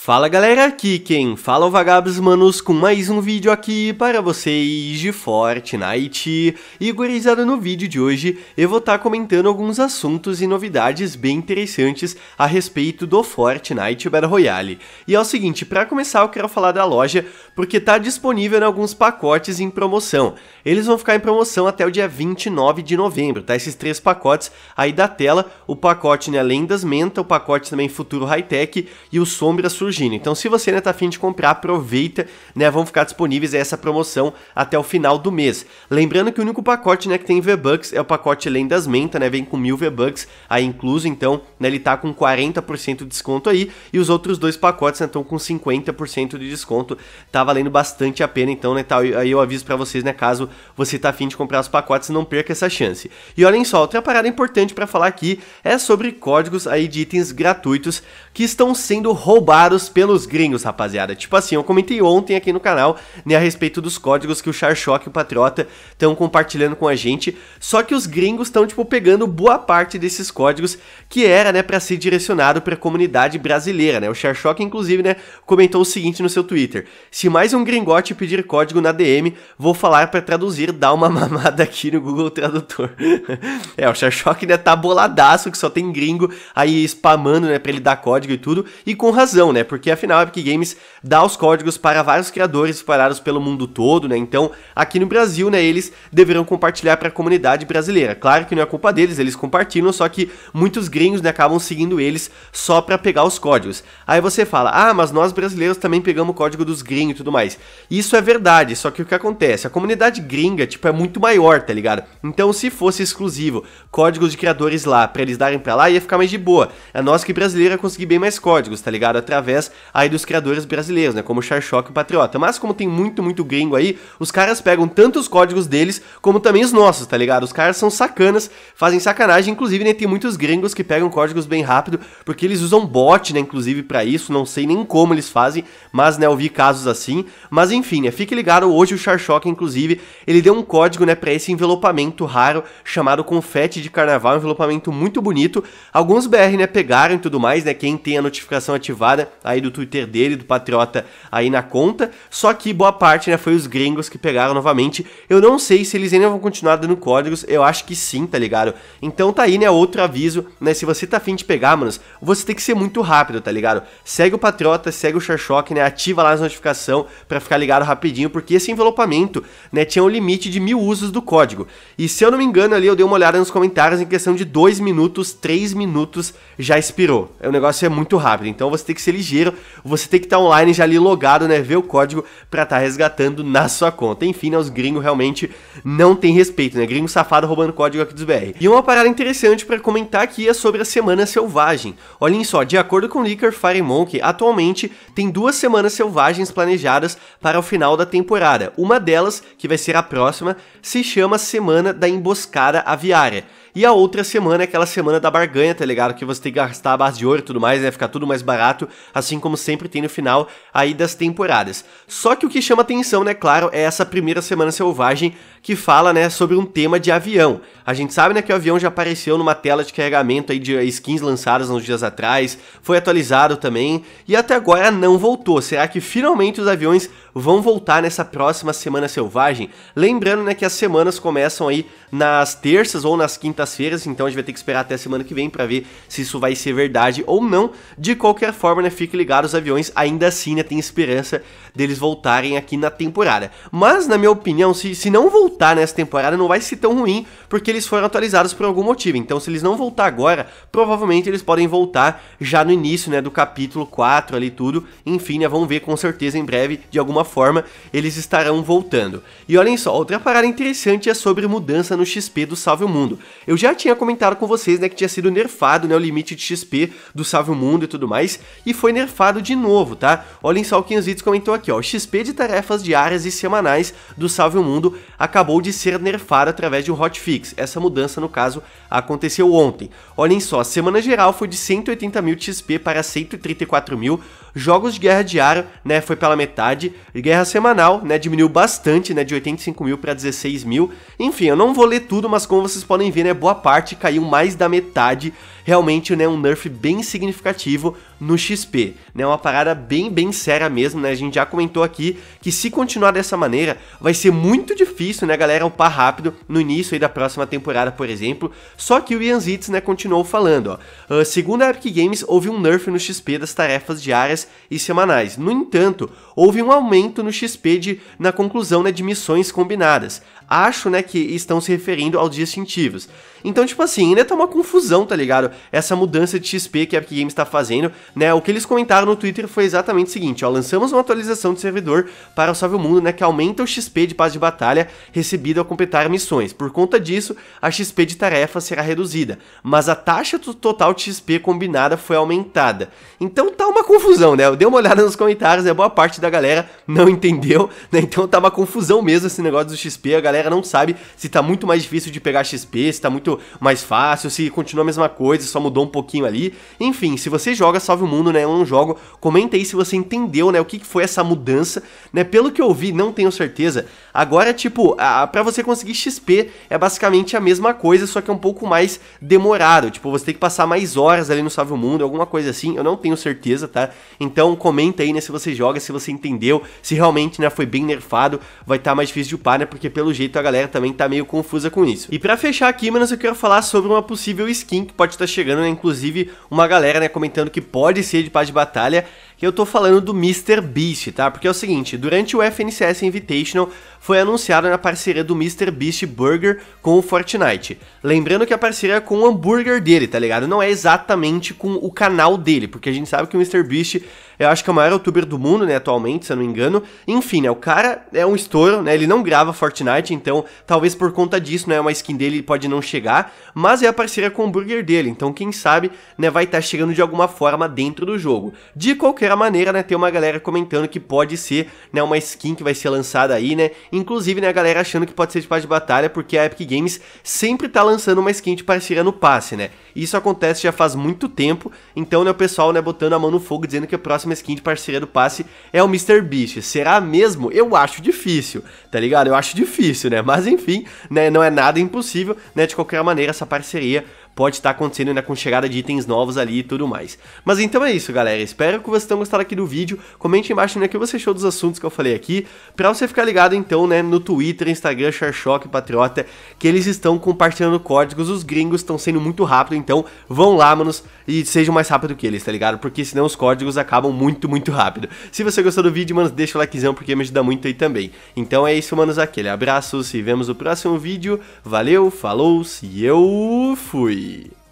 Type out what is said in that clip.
Fala galera, aqui quem fala é o Vagabos Manos com mais um vídeo aqui para vocês de Fortnite. E gurizada, no vídeo de hoje eu vou estar tá comentando alguns assuntos e novidades bem interessantes a respeito do Fortnite Battle Royale. E é o seguinte, para começar eu quero falar da loja, porque tá disponível em alguns pacotes em promoção. Eles vão ficar em promoção até o dia 29 de novembro, tá? Esses três pacotes aí da tela, o pacote né, Lendas Menta, o pacote também Futuro High Tech e o Sombra Sur surgindo. Então, se você ainda está afim de comprar, aproveita, né? Vão ficar disponíveis essa promoção até o final do mês. Lembrando que o único pacote, né, que tem V-Bucks é o pacote Lendas Menta, né? Vem com mil V-Bucks aí incluso, então, né, ele tá com 40% de desconto aí. E os outros dois pacotes, né, estão com 50% de desconto. Tá valendo bastante a pena, então, né, tá, aí eu aviso para vocês, né, caso você tá afim de comprar os pacotes, não perca essa chance. E olhem só, outra parada importante para falar aqui é sobre códigos aí de itens gratuitos que estão sendo roubados pelos gringos, rapaziada. Tipo assim, eu comentei ontem aqui no canal, né, a respeito dos códigos que o Charshock e o Patriota estão compartilhando com a gente, só que os gringos estão, tipo, pegando boa parte desses códigos que era, né, para ser direcionado para a comunidade brasileira, né. O Charshock, inclusive, né, comentou o seguinte no seu Twitter, se mais um gringote pedir código na DM, vou falar para traduzir, dá uma mamada aqui no Google Tradutor. é, o Charshock, né, tá boladaço, que só tem gringo aí spamando, né, pra ele dar código, código e tudo, e com razão, né? Porque afinal a Epic Games dá os códigos para vários criadores espalhados pelo mundo todo, né? Então, aqui no Brasil, né, eles deverão compartilhar para a comunidade brasileira. Claro que não é culpa deles, eles compartilham, só que muitos gringos, né, acabam seguindo eles só para pegar os códigos. Aí você fala: "Ah, mas nós brasileiros também pegamos o código dos gringos e tudo mais". Isso é verdade, só que o que acontece? A comunidade gringa, tipo, é muito maior, tá ligado? Então, se fosse exclusivo códigos de criadores lá, para eles darem para lá, ia ficar mais de boa. É nós que brasileira conseguir bem bem mais códigos, tá ligado? Através aí dos criadores brasileiros, né? Como o Sharkshock e o Patriota. Mas como tem muito, muito gringo aí, os caras pegam tanto os códigos deles, como também os nossos, tá ligado? Os caras são sacanas, fazem sacanagem, inclusive, né? Tem muitos gringos que pegam códigos bem rápido, porque eles usam bot, né? Inclusive, para isso, não sei nem como eles fazem, mas, né, eu vi casos assim. Mas enfim, né? Fique ligado, hoje o Sharkshock, inclusive, ele deu um código, né, pra esse envelopamento raro chamado confete de carnaval, um envelopamento muito bonito. Alguns BR, né, pegaram e tudo mais, né? Quem tem a notificação ativada aí do Twitter dele, do Patriota aí na conta. Só que boa parte, né, foi os gringos que pegaram novamente. Eu não sei se eles ainda vão continuar dando códigos, eu acho que sim, tá ligado? Então tá aí, né, outro aviso, né, se você tá afim de pegar, manos, você tem que ser muito rápido, tá ligado? Segue o Patriota, segue o Xerxoc, né, ativa lá as notificações para ficar ligado rapidinho, porque esse envelopamento, né, tinha um limite de mil usos do código. E se eu não me engano ali, eu dei uma olhada nos comentários, em questão de dois minutos, três minutos, já expirou. É um negócio é muito rápido, então você tem que ser ligeiro, você tem que estar tá online já ali logado, né, ver o código para estar tá resgatando na sua conta. Enfim, né, os gringos realmente não tem respeito, né, gringo safado roubando código aqui dos BR. E uma parada interessante para comentar aqui é sobre a Semana Selvagem. Olhem só, de acordo com o Licker Fire Monkey, atualmente tem duas Semanas Selvagens planejadas para o final da temporada. Uma delas, que vai ser a próxima, se chama Semana da Emboscada Aviária. E a outra semana é aquela semana da barganha, tá ligado? Que você tem que gastar a base de ouro e tudo mais, né? Ficar tudo mais barato, assim como sempre tem no final aí das temporadas. Só que o que chama atenção, né, claro, é essa primeira semana selvagem que fala, né, sobre um tema de avião. A gente sabe, né, que o avião já apareceu numa tela de carregamento aí de skins lançadas uns dias atrás, foi atualizado também, e até agora não voltou. Será que finalmente os aviões vão voltar nessa próxima semana selvagem? Lembrando, né, que as semanas começam aí nas terças ou nas quintas quintas-feiras, então a gente vai ter que esperar até semana que vem para ver se isso vai ser verdade ou não. De qualquer forma, né, fique ligado, os aviões ainda assim, né, tem esperança deles voltarem aqui na temporada. Mas, na minha opinião, se, se não voltar nessa temporada, não vai ser tão ruim, porque eles foram atualizados por algum motivo. Então, se eles não voltar agora, provavelmente eles podem voltar já no início, né, do capítulo 4 ali tudo. Enfim, né, vamos ver com certeza em breve, de alguma forma, eles estarão voltando. E olhem só, outra parada interessante é sobre mudança no XP do Salve o Mundo. Eu já tinha comentado com vocês, né, que tinha sido nerfado, né, o limite de XP do Salve o Mundo e tudo mais, e foi nerfado de novo, tá? Olhem só o Kinzitos comentou aqui, ó, XP de tarefas diárias e semanais do Salve o Mundo acabou de ser nerfado através de um hotfix. Essa mudança, no caso, aconteceu ontem. Olhem só, a semana geral foi de 180 mil XP para 134 mil, jogos de guerra diário, né, foi pela metade, guerra semanal, né, diminuiu bastante, né, de 85 mil para 16 mil. Enfim, eu não vou ler tudo, mas como vocês podem ver, né, boa parte caiu mais da metade realmente né, um nerf bem significativo no XP. Né, uma parada bem, bem séria mesmo, né? A gente já comentou aqui que se continuar dessa maneira, vai ser muito difícil, né, galera, upar rápido no início aí da próxima temporada, por exemplo. Só que o Ian Zitz, né, continuou falando, ó. Uh, segundo a Epic Games, houve um nerf no XP das tarefas diárias e semanais. No entanto, houve um aumento no XP de, na conclusão né, de missões combinadas. Acho né, que estão se referindo aos distintivos. Então, tipo assim, ainda tá uma confusão, tá ligado? Essa mudança de XP que a Epic Games tá fazendo, né? O que eles comentaram no Twitter foi exatamente o seguinte, ó, lançamos uma atualização de servidor para o Salve o Mundo, né, que aumenta o XP de paz de batalha recebido ao completar missões. Por conta disso, a XP de tarefa será reduzida, mas a taxa total de XP combinada foi aumentada. Então tá uma confusão, né? Eu dei uma olhada nos comentários, é né? boa parte da galera não entendeu, né? Então tá uma confusão mesmo esse negócio do XP, a galera não sabe se tá muito mais difícil de pegar XP, se tá muito muito mais fácil, se continua a mesma coisa, só mudou um pouquinho ali. Enfim, se você joga Salve o Mundo, né, eu é não jogo, comenta aí se você entendeu, né, o que foi essa mudança, né? Pelo que eu vi, não tenho certeza. Agora, tipo, para você conseguir XP é basicamente a mesma coisa, só que é um pouco mais demorado. Tipo, você tem que passar mais horas ali no Salve o Mundo, alguma coisa assim, eu não tenho certeza, tá? Então comenta aí, né, se você joga, se você entendeu, se realmente, né, foi bem nerfado, vai estar tá mais difícil de upar, né? Porque pelo jeito a galera também tá meio confusa com isso. E para fechar aqui, mano, eu eu quero falar sobre uma possível skin que pode estar chegando, né? Inclusive, uma galera né, comentando que pode ser de paz de batalha que eu tô falando do Mr. Beast, tá? Porque é o seguinte, durante o FNCS Invitational foi anunciada a parceria do Mr. Beast Burger com o Fortnite. Lembrando que a parceria é com o hambúrguer dele, tá ligado? Não é exatamente com o canal dele, porque a gente sabe que o Mr. Beast eu acho que é o maior youtuber do mundo, né, atualmente, se eu não me engano. Enfim, né, o cara é um estouro, né, ele não grava Fortnite, então talvez por conta disso, né, uma skin dele pode não chegar, mas é a parceria com o hambúrguer dele, então quem sabe, né, vai estar tá chegando de alguma forma dentro do jogo. De qualquer será maneira, né, ter uma galera comentando que pode ser, né, uma skin que vai ser lançada aí, né? Inclusive, né, a galera achando que pode ser de paz de batalha, porque a Epic Games sempre tá lançando uma skin de parceria no passe, né? Isso acontece já faz muito tempo, então, né, o pessoal, né, botando a mão no fogo dizendo que a próxima skin de parceria do passe é o Mr. Beast. Será mesmo? Eu acho difícil, tá ligado? Eu acho difícil, né? Mas enfim, né, não é nada impossível, né, de qualquer maneira essa parceria pode estar acontecendo ainda com chegada de itens novos ali e tudo mais. Mas então é isso, galera. Espero que vocês tenham gostado aqui do vídeo. Comente embaixo né, o que você achou dos assuntos que eu falei aqui, pra você ficar ligado então, né, no Twitter, Instagram, Sharkshock, Patriota, que eles estão compartilhando códigos, os gringos estão sendo muito rápido, então vão lá, manos, e sejam mais rápido que eles, tá ligado? Porque senão os códigos acabam muito, muito rápido. Se você gostou do vídeo, manos, deixa o likezão, porque me ajuda muito aí também. Então é isso, manos, aquele abraço, se vemos no próximo vídeo, valeu, falou, se eu fui! que